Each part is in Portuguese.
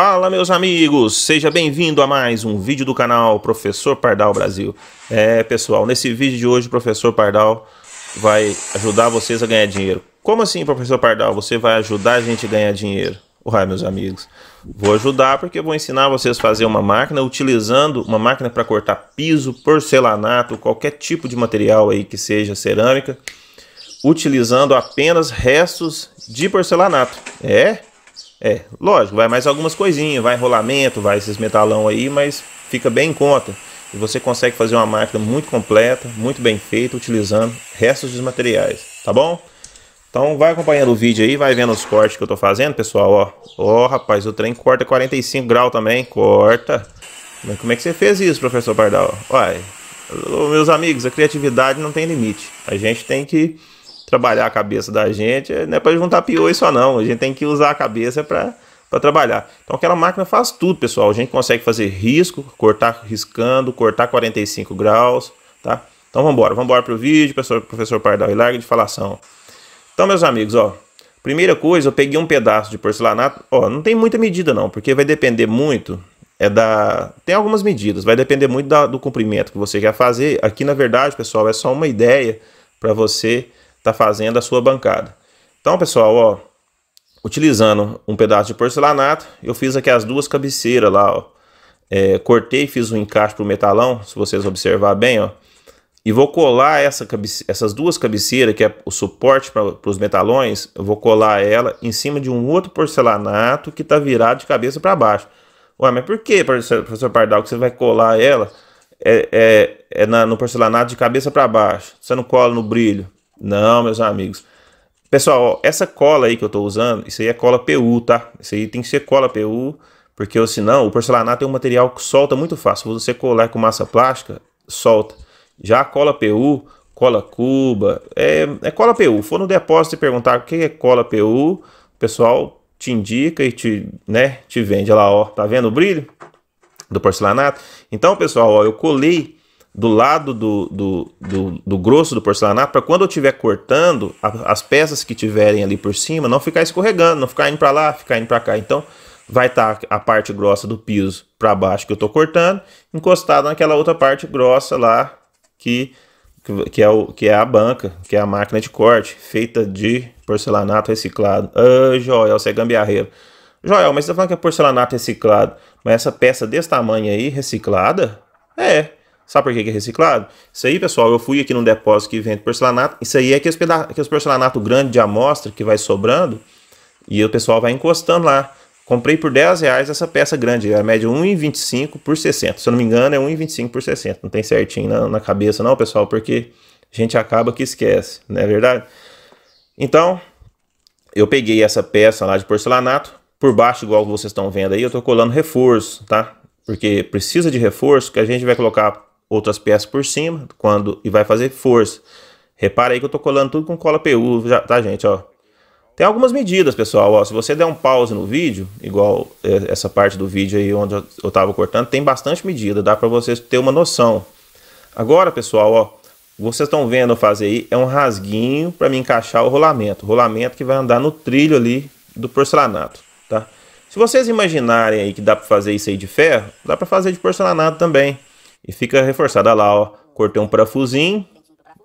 Fala meus amigos, seja bem-vindo a mais um vídeo do canal Professor Pardal Brasil. É pessoal, nesse vídeo de hoje o Professor Pardal vai ajudar vocês a ganhar dinheiro. Como assim Professor Pardal, você vai ajudar a gente a ganhar dinheiro? Uai meus amigos, vou ajudar porque vou ensinar vocês a fazer uma máquina utilizando uma máquina para cortar piso, porcelanato, qualquer tipo de material aí que seja cerâmica utilizando apenas restos de porcelanato. É, é, lógico, vai mais algumas coisinhas, vai enrolamento, vai esses metalão aí, mas fica bem em conta. E você consegue fazer uma máquina muito completa, muito bem feita, utilizando restos dos materiais, tá bom? Então vai acompanhando o vídeo aí, vai vendo os cortes que eu tô fazendo, pessoal, ó. Ó, rapaz, o trem corta 45 graus também, corta. Mas como é que você fez isso, professor Pardal? Uai, meus amigos, a criatividade não tem limite. A gente tem que trabalhar a cabeça da gente. Não é para juntar tá pior só não. A gente tem que usar a cabeça para para trabalhar. Então aquela máquina faz tudo, pessoal. A gente consegue fazer risco, cortar riscando, cortar 45 graus, tá? Então vamos embora, vamos embora para o vídeo, professor, professor Pardal e larga de falação. Então meus amigos, ó, primeira coisa, eu peguei um pedaço de porcelanato, ó, não tem muita medida não, porque vai depender muito é da. Tem algumas medidas, vai depender muito da, do comprimento que você quer fazer. Aqui, na verdade, pessoal, é só uma ideia para você está fazendo a sua bancada. Então, pessoal, ó, utilizando um pedaço de porcelanato, eu fiz aqui as duas cabeceiras lá, ó. É, cortei, fiz um encaixe para o metalão, se vocês observar bem, ó. E vou colar essa cabece... essas duas cabeceiras, que é o suporte para os metalões, eu vou colar ela em cima de um outro porcelanato que está virado de cabeça para baixo. Ué, mas por que, professor Pardal, que você vai colar ela é, é, é na, no porcelanato de cabeça para baixo? Você não cola no brilho? Não, meus amigos. Pessoal, ó, essa cola aí que eu tô usando, isso aí é cola PU, tá? Isso aí tem que ser cola PU, porque senão o porcelanato é um material que solta muito fácil. Você colar com massa plástica, solta. Já a cola PU, cola cuba, é, é cola PU. For no depósito e perguntar o que é cola PU, o pessoal te indica e te, né, te vende. Olha lá, ó, tá vendo o brilho do porcelanato? Então, pessoal, ó, eu colei do lado do, do, do, do grosso do porcelanato, para quando eu estiver cortando, a, as peças que tiverem ali por cima não ficar escorregando, não ficar indo para lá, ficar indo para cá. Então, vai estar tá a parte grossa do piso para baixo que eu estou cortando, encostado naquela outra parte grossa lá que, que, é o, que é a banca, que é a máquina de corte, feita de porcelanato reciclado. Ah, Joel, você é gambiarreiro. Joel, mas você está falando que é porcelanato reciclado, mas essa peça desse tamanho aí, reciclada? É, Sabe por que é reciclado? Isso aí, pessoal, eu fui aqui num depósito que vende porcelanato. Isso aí é aqueles, peda aqueles porcelanato grande de amostra que vai sobrando e o pessoal vai encostando lá. Comprei por 10 reais essa peça grande, a média 1,25 por 60. Se eu não me engano, é 1,25 por 60. Não tem certinho na, na cabeça, não, pessoal, porque a gente acaba que esquece, não é verdade? Então, eu peguei essa peça lá de porcelanato, por baixo, igual vocês estão vendo aí, eu estou colando reforço, tá? Porque precisa de reforço, que a gente vai colocar outras peças por cima quando e vai fazer força. Repara aí que eu tô colando tudo com cola PU, já, tá gente, ó. Tem algumas medidas, pessoal, ó, se você der um pause no vídeo, igual é, essa parte do vídeo aí onde eu tava cortando, tem bastante medida, dá para vocês ter uma noção. Agora, pessoal, ó, vocês estão vendo eu fazer aí, é um rasguinho para me encaixar o rolamento, o rolamento que vai andar no trilho ali do porcelanato, tá? Se vocês imaginarem aí que dá para fazer isso aí de ferro, dá para fazer de porcelanato também. E fica reforçada lá, ó. Cortei um parafusinho,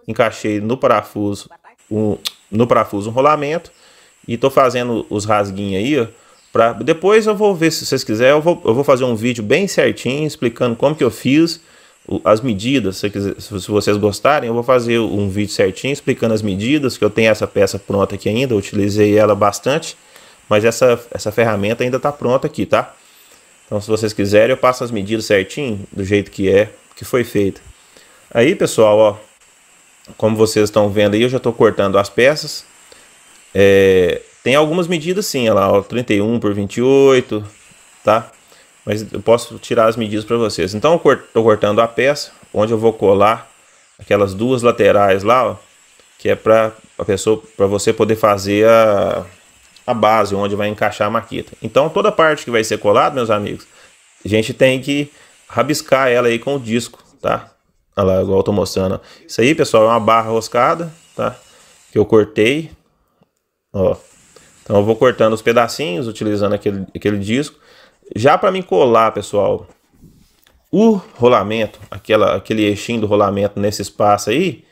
encaixei no parafuso um, no parafuso um rolamento e tô fazendo os rasguinhos aí, ó. Pra, depois eu vou ver se vocês quiserem, eu vou, eu vou fazer um vídeo bem certinho explicando como que eu fiz as medidas, se, quiser, se vocês gostarem, eu vou fazer um vídeo certinho explicando as medidas, que eu tenho essa peça pronta aqui ainda, eu utilizei ela bastante, mas essa, essa ferramenta ainda está pronta aqui, tá? Então, se vocês quiserem, eu passo as medidas certinho, do jeito que é, que foi feito. Aí, pessoal, ó, como vocês estão vendo aí, eu já estou cortando as peças. É, tem algumas medidas sim, olha lá, ó, 31 por 28, tá? Mas eu posso tirar as medidas para vocês. Então, eu estou cortando a peça, onde eu vou colar aquelas duas laterais lá, ó, que é para a pessoa, para você poder fazer a a base, onde vai encaixar a maquita. Então toda parte que vai ser colada, meus amigos, a gente tem que rabiscar ela aí com o disco, tá? Olha lá, igual eu tô mostrando. Isso aí, pessoal, é uma barra roscada, tá? Que eu cortei, ó. Então eu vou cortando os pedacinhos, utilizando aquele, aquele disco. Já para mim colar, pessoal, o rolamento, aquela, aquele eixinho do rolamento nesse espaço aí,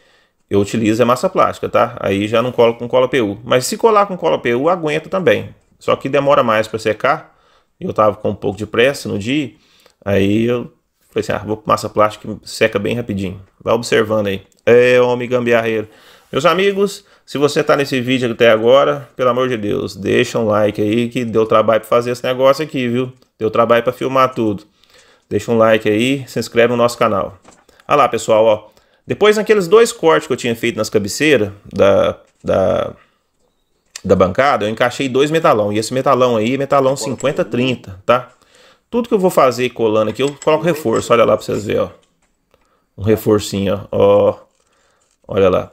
eu utilizo é massa plástica, tá? Aí já não colo com cola PU. Mas se colar com cola PU, aguenta também. Só que demora mais para secar. Eu tava com um pouco de pressa no dia. Aí eu falei assim, ah, vou massa plástica seca bem rapidinho. Vai observando aí. É, homem gambiarreiro. Meus amigos, se você tá nesse vídeo até agora, pelo amor de Deus, deixa um like aí que deu trabalho para fazer esse negócio aqui, viu? Deu trabalho para filmar tudo. Deixa um like aí, se inscreve no nosso canal. Olha lá, pessoal, ó. Depois, naqueles dois cortes que eu tinha feito nas cabeceiras da, da, da bancada, eu encaixei dois metalão. E esse metalão aí é metalão 50-30, tá? Tudo que eu vou fazer colando aqui, eu coloco reforço. Olha lá pra vocês verem, ó. Um reforcinho, ó. ó. Olha lá.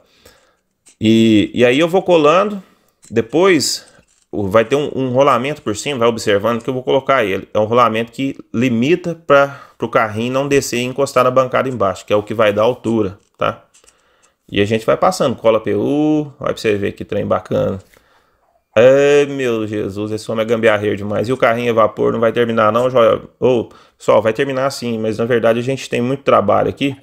E, e aí eu vou colando. Depois vai ter um, um rolamento por cima, vai observando que eu vou colocar ele. É um rolamento que limita para para o carrinho não descer e encostar na bancada embaixo, que é o que vai dar altura, tá? E a gente vai passando, cola PU, vai para você ver que trem bacana. Ai, meu Jesus, esse homem é gambiarreiro demais. E o carrinho a vapor não vai terminar não, joia? Ou, oh, só vai terminar sim, mas na verdade a gente tem muito trabalho aqui.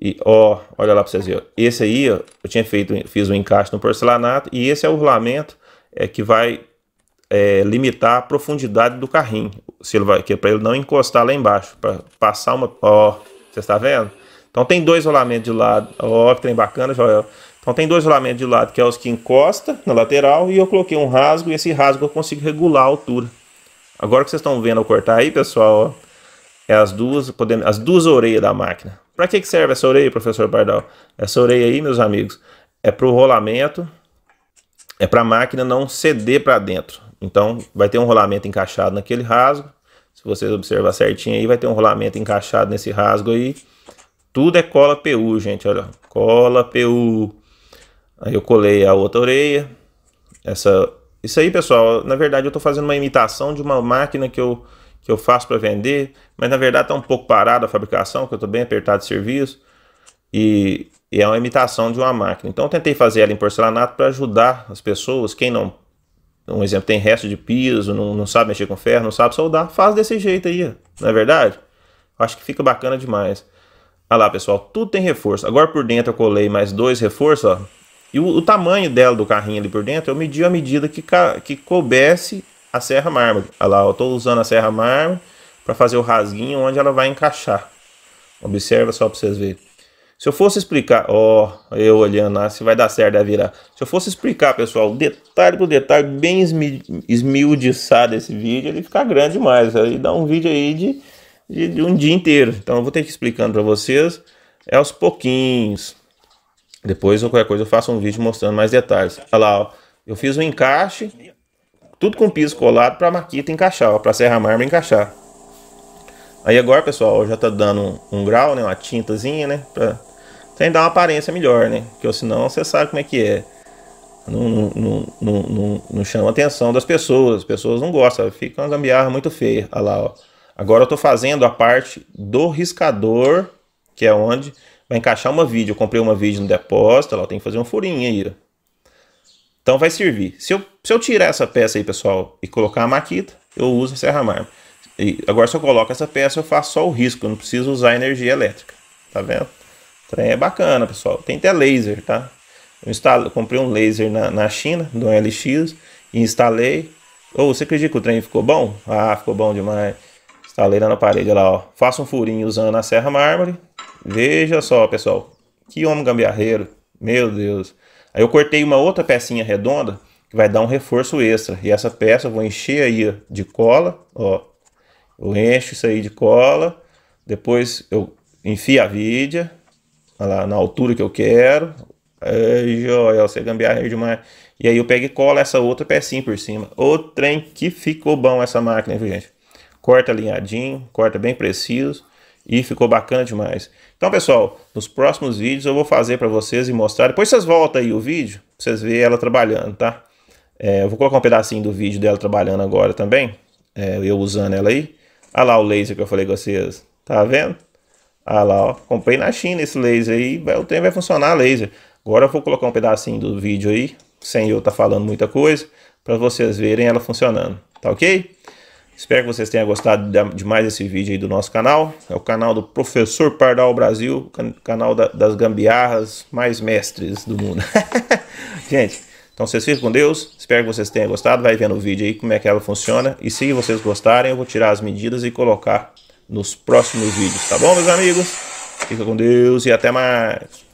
E, ó, olha lá para vocês verem. Esse aí, ó, eu tinha feito, fiz um encaixe no porcelanato e esse é o rolamento é, que vai é, limitar a profundidade do carrinho, se ele vai, que é para ele não encostar lá embaixo, para passar uma, ó, você está vendo? Então tem dois rolamentos de lado, ó, que tem bacana, Joel. Então tem dois rolamentos de lado, que é os que encosta na lateral, e eu coloquei um rasgo, e esse rasgo eu consigo regular a altura. Agora que vocês estão vendo eu cortar aí, pessoal, ó, é as duas, podendo as duas orelhas da máquina. Para que, que serve essa orelha, professor Pardal? Essa orelha aí, meus amigos, é para o rolamento, é para a máquina não ceder para dentro. Então vai ter um rolamento encaixado naquele rasgo. Se vocês observar certinho aí, vai ter um rolamento encaixado nesse rasgo aí. Tudo é cola PU, gente, olha. Cola PU. Aí eu colei a outra orelha. Essa, isso aí, pessoal, na verdade eu estou fazendo uma imitação de uma máquina que eu, que eu faço para vender. Mas na verdade está um pouco parada a fabricação, porque eu estou bem apertado de serviço. E, e, é uma imitação de uma máquina. Então eu tentei fazer ela em porcelanato para ajudar as pessoas, quem não um exemplo, tem resto de piso, não, não sabe mexer com ferro, não sabe soldar, faz desse jeito aí, não é verdade? Acho que fica bacana demais. Olha lá, pessoal, tudo tem reforço. Agora por dentro eu colei mais dois reforços, ó. E o, o tamanho dela, do carrinho ali por dentro, eu medi a medida que, que coubesse a serra mármore. Olha lá, eu estou usando a serra mármore para fazer o rasguinho onde ela vai encaixar. Observa só para vocês verem. Se eu fosse explicar, ó, oh, eu olhando lá, se vai dar certo, vai virar. Se eu fosse explicar, pessoal, detalhe por detalhe, bem esmi esse vídeo, ele fica grande demais. Aí dá um vídeo aí de, de, de um dia inteiro. Então eu vou ter que explicando para vocês é aos pouquinhos. Depois, ou qualquer coisa, eu faço um vídeo mostrando mais detalhes. Olha lá, ó, eu fiz um encaixe, tudo com piso colado para a maquita encaixar, para a serra mármore encaixar. Aí agora, pessoal, já tá dando um, um grau, né, uma tintazinha, né, pra, tem que dar uma aparência melhor, né? Porque senão você sabe como é que é. Não, não, não, não, não chama atenção das pessoas, as pessoas não gostam, fica uma gambiarra muito feia. Olha lá, ó. Agora eu estou fazendo a parte do riscador, que é onde vai encaixar uma vídeo. Eu comprei uma vídeo no depósito, ela tem que fazer um furinho aí. Ó. Então vai servir. Se eu, se eu tirar essa peça aí, pessoal, e colocar a maquita, eu uso a serra mármore. E agora se eu coloco essa peça, eu faço só o risco, eu não preciso usar energia elétrica. Tá vendo? Trem então, É bacana, pessoal. Tem até laser, tá? Eu, instalo, comprei um laser na, na China, do LX, e instalei. Ou oh, você acredita que o trem ficou bom? Ah, ficou bom demais. Instalei lá na parede, lá, ó. Faça um furinho usando a serra mármore. Veja só, pessoal. Que homem gambiarreiro. Meu Deus. Aí eu cortei uma outra pecinha redonda, que vai dar um reforço extra. E essa peça eu vou encher aí de cola, ó. Eu encho isso aí de cola. Depois eu enfio a vídeo lá na altura que eu quero. Aí, joia, você é gambiarra demais. E aí eu pego e colo essa outra pecinha por cima. O trem que ficou bom essa máquina, viu, gente? Corta alinhadinho, corta bem preciso e ficou bacana demais. Então, pessoal, nos próximos vídeos eu vou fazer para vocês e mostrar. Depois vocês voltam aí o vídeo pra vocês verem ela trabalhando, tá? É, eu vou colocar um pedacinho do vídeo dela trabalhando agora também. É, eu usando ela aí. Olha lá o laser que eu falei com vocês. Tá vendo? Ah lá, ó. Comprei na China esse laser aí. o trem vai funcionar laser. Agora eu vou colocar um pedacinho do vídeo aí, sem eu estar tá falando muita coisa, para vocês verem ela funcionando. Tá ok? Espero que vocês tenham gostado de mais esse vídeo aí do nosso canal. É o canal do Professor Pardal Brasil, canal da, das gambiarras mais mestres do mundo. Gente, então vocês ficam com Deus. Espero que vocês tenham gostado. Vai vendo o vídeo aí como é que ela funciona. E se vocês gostarem, eu vou tirar as medidas e colocar nos próximos vídeos, tá bom, meus amigos? Fica com Deus e até mais.